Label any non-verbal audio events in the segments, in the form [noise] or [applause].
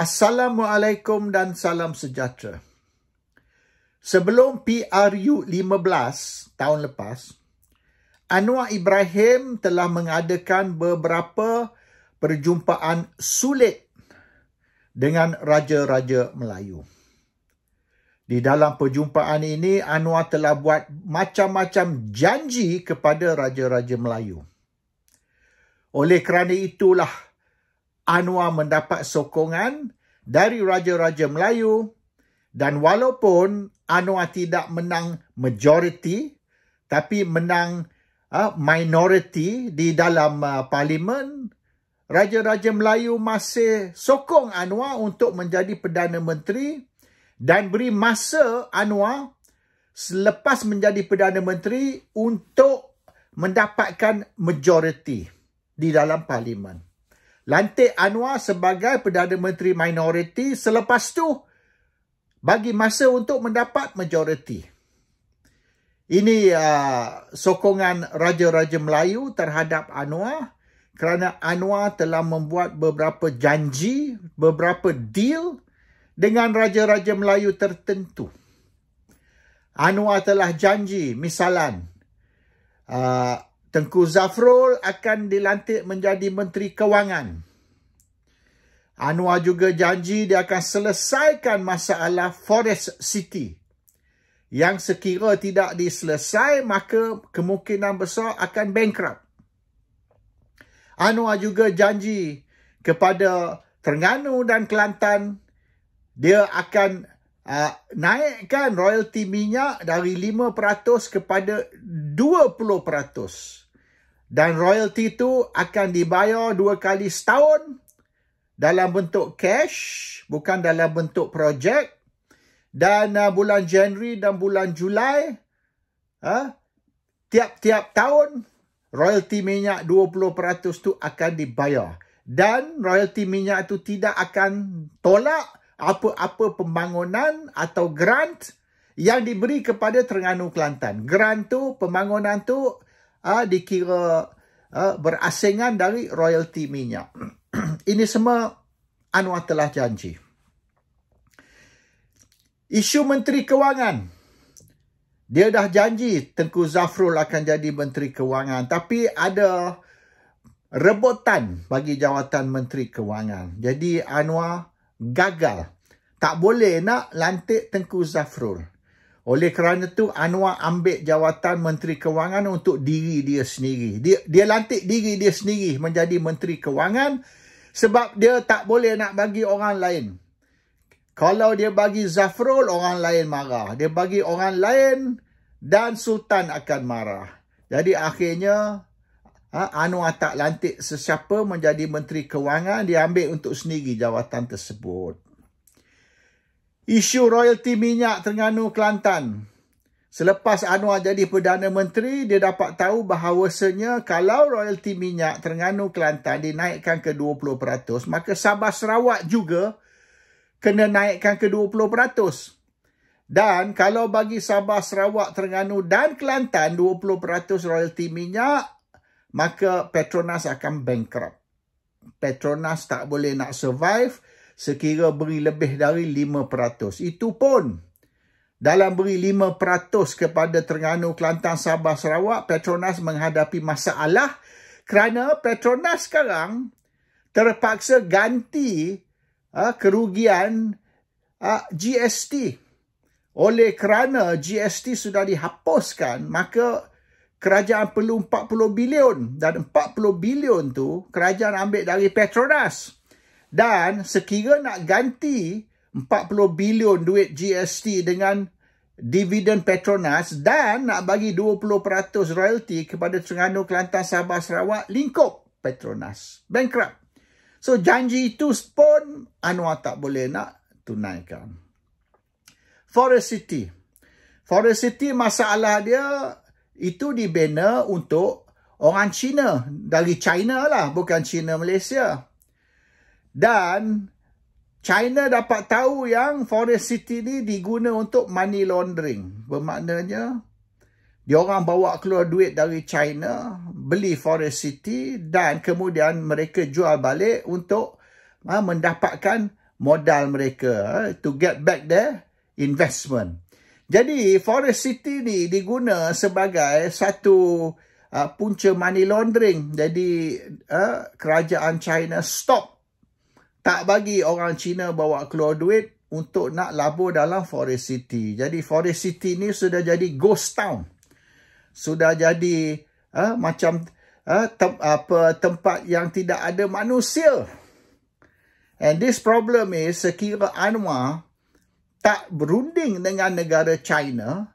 Assalamualaikum dan salam sejahtera. Sebelum PRU 15 tahun lepas, Anwar Ibrahim telah mengadakan beberapa perjumpaan sulit dengan raja-raja Melayu. Di dalam perjumpaan ini, Anwar telah buat macam-macam janji kepada raja-raja Melayu. Oleh kerana itulah, Anwar mendapat sokongan dari raja-raja Melayu dan walaupun Anwar tidak menang majoriti tapi menang uh, minoriti di dalam uh, parlimen raja-raja Melayu masih sokong Anwar untuk menjadi perdana menteri dan beri masa Anwar selepas menjadi perdana menteri untuk mendapatkan majoriti di dalam parlimen lantik Anwar sebagai Perdana Menteri Minoriti selepas tu bagi masa untuk mendapat majoriti. Ini uh, sokongan Raja-Raja Melayu terhadap Anwar kerana Anwar telah membuat beberapa janji, beberapa deal dengan Raja-Raja Melayu tertentu. Anwar telah janji misalan uh, Tengku Zafrul akan dilantik menjadi Menteri Kewangan. Anwar juga janji dia akan selesaikan masalah Forest City. Yang sekira tidak diselesai, maka kemungkinan besar akan bankrupt. Anwar juga janji kepada Terengganu dan Kelantan, dia akan uh, naikkan royalti minyak dari 5% kepada 20%. Dan royalty itu akan dibayar dua kali setahun dalam bentuk cash, bukan dalam bentuk projek. Dan uh, bulan Januari dan bulan Julai, uh, tiap-tiap tahun, royalty minyak 20% itu akan dibayar. Dan royalty minyak itu tidak akan tolak apa-apa pembangunan atau grant yang diberi kepada Terengganu Kelantan. Grant tu, pembangunan tu uh, dikira uh, berasingan dari royalty minyak. [clears throat] Ini semua Anwar telah janji. Isu Menteri Kewangan. Dia dah janji Tengku Zafrul akan jadi Menteri Kewangan. Tapi ada rebutan bagi jawatan Menteri Kewangan. Jadi Anwar gagal. Tak boleh nak lantik Tengku Zafrul. Oleh kerana tu Anwar ambil jawatan Menteri Kewangan untuk diri dia sendiri. Dia dia lantik diri dia sendiri menjadi Menteri Kewangan sebab dia tak boleh nak bagi orang lain. Kalau dia bagi Zafrul orang lain marah, dia bagi orang lain dan sultan akan marah. Jadi akhirnya ha, Anwar tak lantik sesiapa menjadi Menteri Kewangan, dia ambil untuk sendiri jawatan tersebut isu royalti minyak Terengganu Kelantan. Selepas Anwar jadi Perdana Menteri, dia dapat tahu bahawasanya kalau royalti minyak Terengganu Kelantan dinaikkan ke 20%, maka Sabah Sarawak juga kena naikkan ke 20%. Dan kalau bagi Sabah Sarawak Terengganu dan Kelantan 20% royalti minyak, maka Petronas akan bankrupt. Petronas tak boleh nak survive sekira beri lebih dari 5%. Itu pun dalam beri 5% kepada Terengganu, Kelantan, Sabah, Sarawak, Petronas menghadapi masalah kerana Petronas sekarang terpaksa ganti uh, kerugian uh, ah, GST. Oleh kerana GST sudah dihapuskan, maka kerajaan perlu 40 bilion dan 40 bilion tu kerajaan ambil dari Petronas. Dan sekira nak ganti 40 bilion duit GST dengan dividen Petronas dan nak bagi 20% royalty kepada Terengganu, Kelantan, Sabah, Sarawak, lingkup Petronas. Bankrupt. So janji itu pun Anwar tak boleh nak tunaikan. Forest City. Forest City masalah dia itu dibina untuk orang Cina. Dari China lah bukan China Malaysia dan China dapat tahu yang Forest City ni diguna untuk money laundering. Bermaknanya, orang bawa keluar duit dari China, beli Forest City dan kemudian mereka jual balik untuk ha, mendapatkan modal mereka ha, to get back their investment. Jadi, Forest City ni diguna sebagai satu uh, punca money laundering. Jadi, uh, kerajaan China stop tak bagi orang Cina bawa keluar duit untuk nak labur dalam Forest City. Jadi Forest City ni sudah jadi ghost town. Sudah jadi uh, macam uh, tem- apa tempat yang tidak ada manusia. And this problem is sekiranya Anwar tak berunding dengan negara China,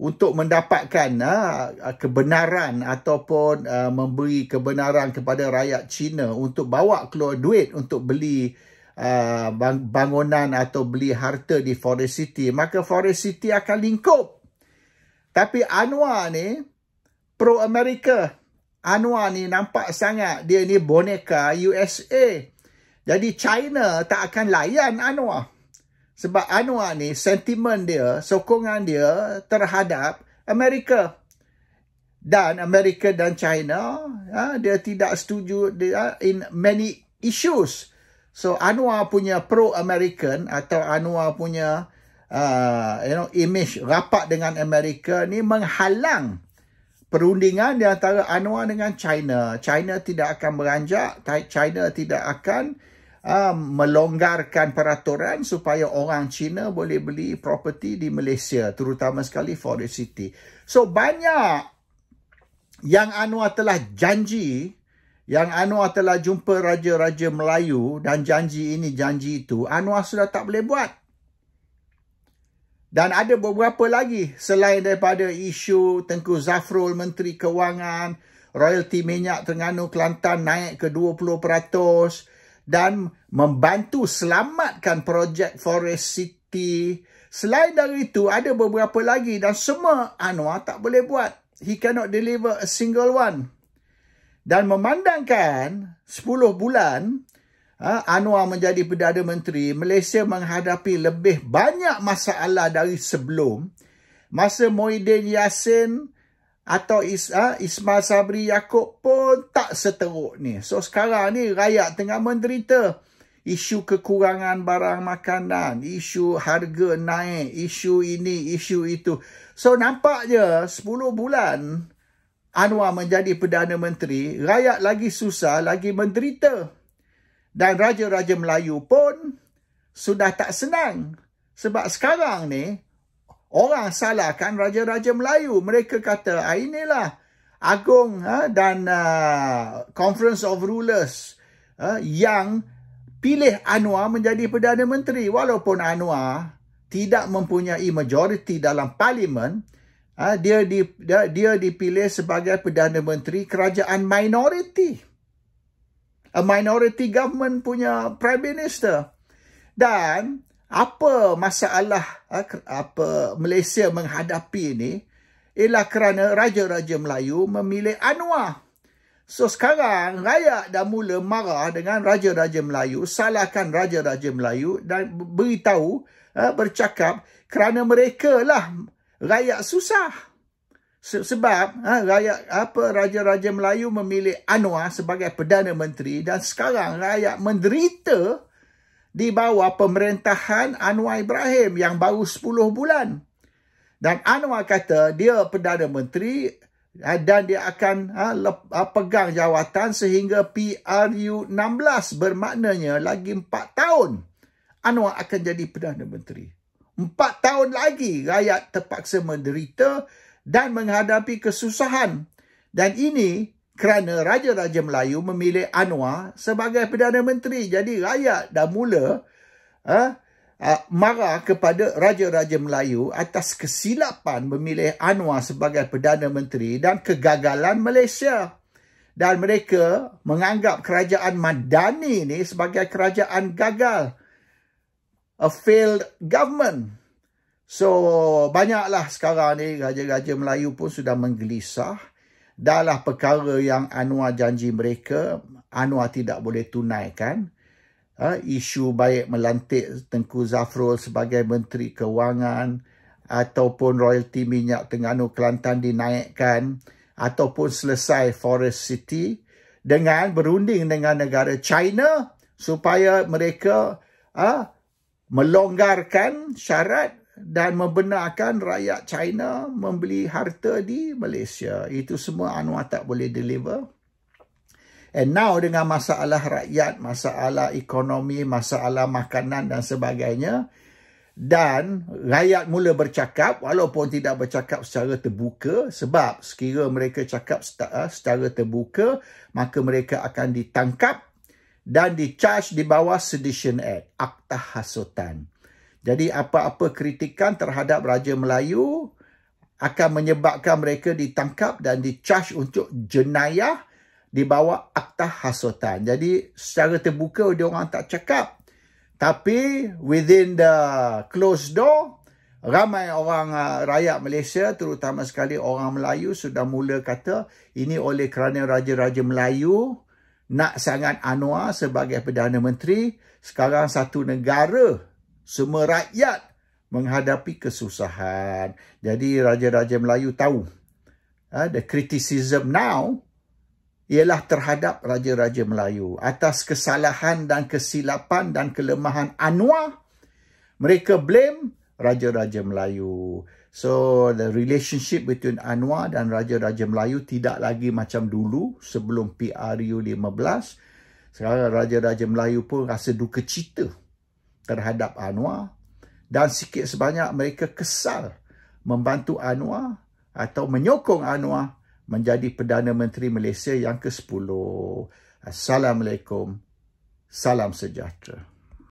untuk mendapatkan uh, kebenaran ataupun uh, memberi kebenaran kepada rakyat China untuk bawa keluar duit untuk beli uh, bangunan atau beli harta di Forest City maka Forest City akan lingkup tapi Anwar ni pro Amerika Anwar ni nampak sangat dia ni boneka USA jadi China tak akan layan Anwar sebab Anwar ni sentimen dia, sokongan dia terhadap Amerika dan Amerika dan China ya, dia tidak setuju dia ha, in many issues. So Anwar punya pro American atau Anwar punya uh, you know image rapat dengan Amerika ni menghalang perundingan di antara Anwar dengan China. China tidak akan beranjak, China tidak akan uh, melonggarkan peraturan supaya orang Cina boleh beli property di Malaysia terutama sekali Forest City. So banyak yang Anwar telah janji, yang Anwar telah jumpa raja-raja Melayu dan janji ini janji itu, Anwar sudah tak boleh buat. Dan ada beberapa lagi selain daripada isu Tengku Zafrul Menteri Kewangan, royalty minyak Terengganu Kelantan naik ke 20%, dan membantu selamatkan projek Forest City. Selain dari itu, ada beberapa lagi dan semua Anwar tak boleh buat. He cannot deliver a single one. Dan memandangkan 10 bulan ha, Anwar menjadi Perdana Menteri, Malaysia menghadapi lebih banyak masalah dari sebelum. Masa Muhyiddin Yassin atau Is, ha, Ismail Sabri Yaakob pun tak seteruk ni. So sekarang ni rakyat tengah menderita. Isu kekurangan barang makanan, isu harga naik, isu ini, isu itu. So nampak je 10 bulan Anwar menjadi Perdana Menteri, rakyat lagi susah, lagi menderita. Dan raja-raja Melayu pun sudah tak senang. Sebab sekarang ni, Orang salahkan raja-raja Melayu. Mereka kata, ah, inilah agung ha, dan uh, Conference of Rulers uh, yang pilih Anwar menjadi Perdana Menteri. Walaupun Anwar tidak mempunyai majoriti dalam parlimen, ha, dia, di, dia, dia dipilih sebagai Perdana Menteri kerajaan minoriti. A minority government punya Prime Minister. Dan apa masalah ha, apa Malaysia menghadapi ini ialah kerana raja-raja Melayu memilih Anwar. So sekarang rakyat dah mula marah dengan raja-raja Melayu, salahkan raja-raja Melayu dan beritahu, ha, bercakap kerana mereka lah rakyat susah. Sebab ha, rakyat apa raja-raja Melayu memilih Anwar sebagai Perdana Menteri dan sekarang rakyat menderita di bawah pemerintahan Anwar Ibrahim yang baru 10 bulan. Dan Anwar kata dia Perdana Menteri eh, dan dia akan ha, ha pegang jawatan sehingga PRU 16 bermaknanya lagi 4 tahun Anwar akan jadi Perdana Menteri. 4 tahun lagi rakyat terpaksa menderita dan menghadapi kesusahan. Dan ini kerana raja-raja Melayu memilih Anwar sebagai Perdana Menteri. Jadi rakyat dah mula ha, ha, marah kepada raja-raja Melayu atas kesilapan memilih Anwar sebagai Perdana Menteri dan kegagalan Malaysia. Dan mereka menganggap kerajaan Madani ini sebagai kerajaan gagal. A failed government. So banyaklah sekarang ni raja-raja Melayu pun sudah menggelisah dalam perkara yang Anwar janji mereka, Anwar tidak boleh tunaikan. Uh, isu baik melantik Tengku Zafrul sebagai Menteri Kewangan ataupun royalti minyak Tengganu Kelantan dinaikkan ataupun selesai Forest City dengan berunding dengan negara China supaya mereka uh, melonggarkan syarat dan membenarkan rakyat China membeli harta di Malaysia. Itu semua Anwar tak boleh deliver. And now dengan masalah rakyat, masalah ekonomi, masalah makanan dan sebagainya dan rakyat mula bercakap walaupun tidak bercakap secara terbuka sebab sekira mereka cakap eh, secara terbuka maka mereka akan ditangkap dan di charge di bawah Sedition Act, Akta Hasutan. Jadi apa-apa kritikan terhadap Raja Melayu akan menyebabkan mereka ditangkap dan dicharge untuk jenayah di bawah akta hasutan. Jadi secara terbuka dia orang tak cakap. Tapi within the closed door, ramai orang uh, rakyat Malaysia terutama sekali orang Melayu sudah mula kata ini oleh kerana raja-raja Melayu nak sangat Anwar sebagai Perdana Menteri. Sekarang satu negara semua rakyat menghadapi kesusahan. Jadi raja-raja Melayu tahu. Uh, the criticism now ialah terhadap raja-raja Melayu. Atas kesalahan dan kesilapan dan kelemahan Anwar, mereka blame raja-raja Melayu. So the relationship between Anwar dan raja-raja Melayu tidak lagi macam dulu sebelum PRU 15. Sekarang raja-raja Melayu pun rasa duka cita terhadap Anwar dan sikit sebanyak mereka kesal membantu Anwar atau menyokong Anwar menjadi Perdana Menteri Malaysia yang ke-10. Assalamualaikum. Salam sejahtera.